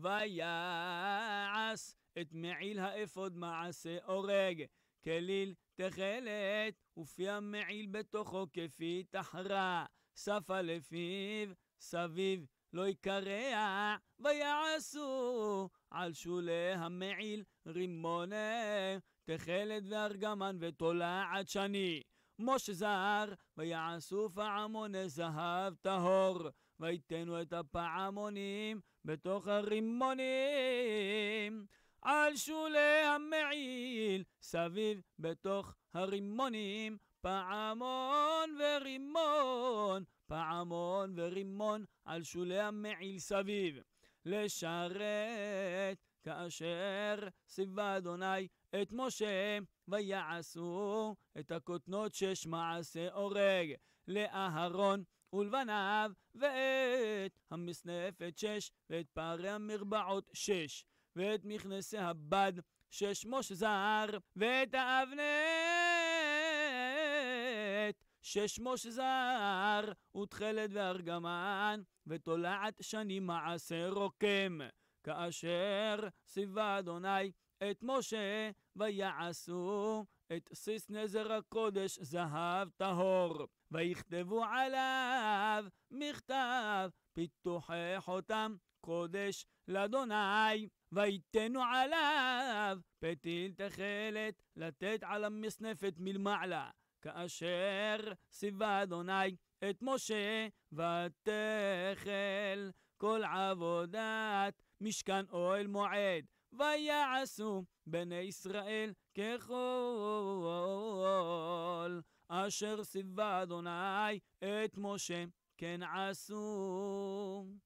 ויעש את מעיל האפוד מעשה אורג, כליל תכלת, ופי המעיל בתוכו כפי תחרה, ספה לפיו, סביב לא יקרע, ויעשו על שולי המעיל רימונה, תכלת וארגמן ותולעת שני. משה זר, ויעשו פעמוני זהב טהור, ויתנו את הפעמונים בתוך הרימונים. על שולי המעיל, סביב בתוך הרימונים, פעמון ורימון, פעמון ורימון, על שולי המעיל סביב. לשרת כאשר ציווה אדוני את משה, ויעשו את הכותנות שש מעשה אורג לאהרון ולבניו, ואת המסנפת שש, ואת פערי המרבעות שש, ואת מכנסי הבד שש מוש זר, ואת האבנט שש מוש זר, ותכלת וארגמן, ותולעת שנים מעשה רוקם. כאשר ציווה אדוני את משה, ויעשו את סיס נזר הקודש זהב טהור, ויכתבו עליו מכתב פיתוחי חותם קודש לאדוני, ויתנו עליו פתיל תכלת לתת על המסנפת מלמעלה, כאשר ציווה אדוני את משה, ותכף כל עבודת משכן אוהל מועד. ויעשו בני ישראל ככל אשר ציווה אדוני את משה כן עשו.